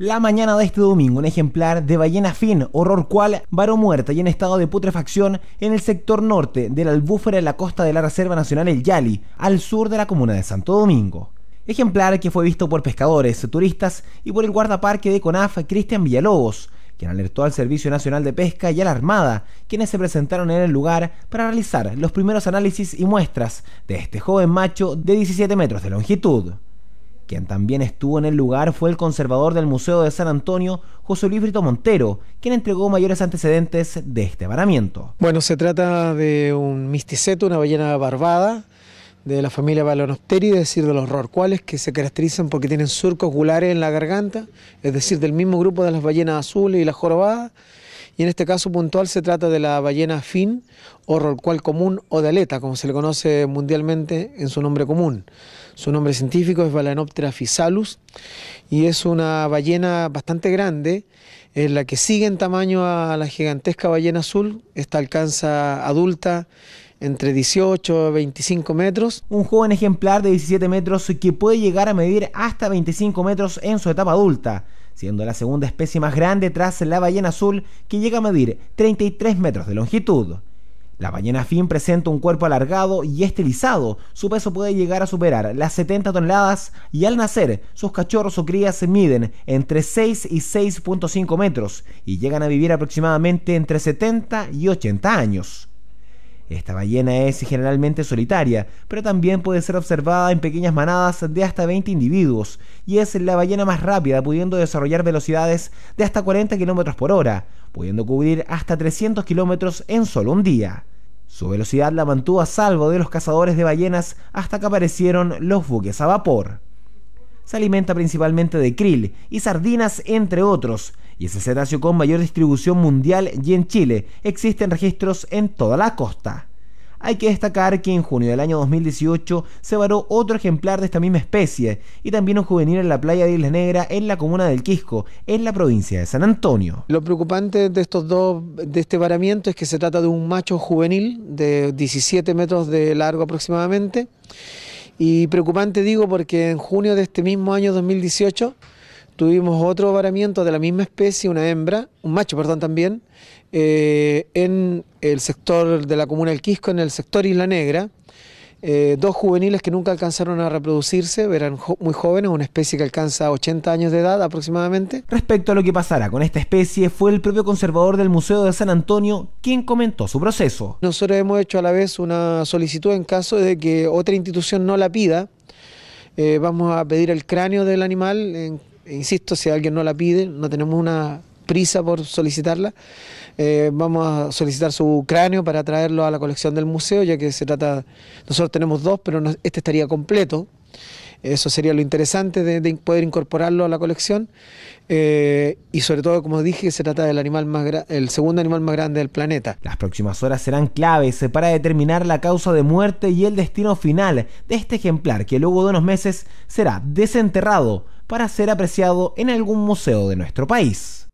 La mañana de este domingo, un ejemplar de ballena fin, horror cual, varó muerta y en estado de putrefacción en el sector norte de la albúfera en la costa de la Reserva Nacional El Yali, al sur de la comuna de Santo Domingo. Ejemplar que fue visto por pescadores, turistas y por el guardaparque de CONAF, Cristian Villalobos, quien alertó al Servicio Nacional de Pesca y a la Armada, quienes se presentaron en el lugar para realizar los primeros análisis y muestras de este joven macho de 17 metros de longitud. Quien también estuvo en el lugar fue el conservador del Museo de San Antonio, José Luis Brito Montero, quien entregó mayores antecedentes de este varamiento. Bueno, se trata de un misticeto, una ballena barbada de la familia Balonopteri, es decir, de los rorcuales, que se caracterizan porque tienen surcos oculares en la garganta, es decir, del mismo grupo de las ballenas azules y las jorobadas, y en este caso puntual se trata de la ballena fin o rolcual común o de aleta, como se le conoce mundialmente en su nombre común. Su nombre científico es Balanoptera fisalus y es una ballena bastante grande, en la que sigue en tamaño a la gigantesca ballena azul. Esta alcanza adulta entre 18 y 25 metros. Un joven ejemplar de 17 metros que puede llegar a medir hasta 25 metros en su etapa adulta siendo la segunda especie más grande tras la ballena azul que llega a medir 33 metros de longitud. La ballena fin presenta un cuerpo alargado y estilizado, su peso puede llegar a superar las 70 toneladas y al nacer sus cachorros o crías miden entre 6 y 6.5 metros y llegan a vivir aproximadamente entre 70 y 80 años. Esta ballena es generalmente solitaria, pero también puede ser observada en pequeñas manadas de hasta 20 individuos, y es la ballena más rápida, pudiendo desarrollar velocidades de hasta 40 km por hora, pudiendo cubrir hasta 300 km en solo un día. Su velocidad la mantuvo a salvo de los cazadores de ballenas hasta que aparecieron los buques a vapor. Se alimenta principalmente de krill y sardinas, entre otros, y es el cetáceo con mayor distribución mundial y en Chile existen registros en toda la costa. Hay que destacar que en junio del año 2018 se varó otro ejemplar de esta misma especie y también un juvenil en la playa de Isla Negra en la comuna del Quisco, en la provincia de San Antonio. Lo preocupante de estos dos de este varamiento es que se trata de un macho juvenil de 17 metros de largo aproximadamente. Y preocupante digo porque en junio de este mismo año 2018 tuvimos otro varamiento de la misma especie, una hembra, un macho, perdón, también, eh, en el sector de la comuna del Quisco, en el sector Isla Negra. Eh, dos juveniles que nunca alcanzaron a reproducirse, eran muy jóvenes, una especie que alcanza 80 años de edad aproximadamente. Respecto a lo que pasara con esta especie, fue el propio conservador del Museo de San Antonio quien comentó su proceso. Nosotros hemos hecho a la vez una solicitud en caso de que otra institución no la pida. Eh, vamos a pedir el cráneo del animal en Insisto, si alguien no la pide, no tenemos una prisa por solicitarla. Eh, vamos a solicitar su cráneo para traerlo a la colección del museo, ya que se trata, nosotros tenemos dos, pero este estaría completo. Eso sería lo interesante de, poder incorporarlo a la colección. Eh, y sobre todo, como dije, se trata del animal más el segundo animal más grande del planeta. Las próximas horas serán claves para determinar la causa de muerte y el destino final de este ejemplar que luego de unos meses será desenterrado para ser apreciado en algún museo de nuestro país.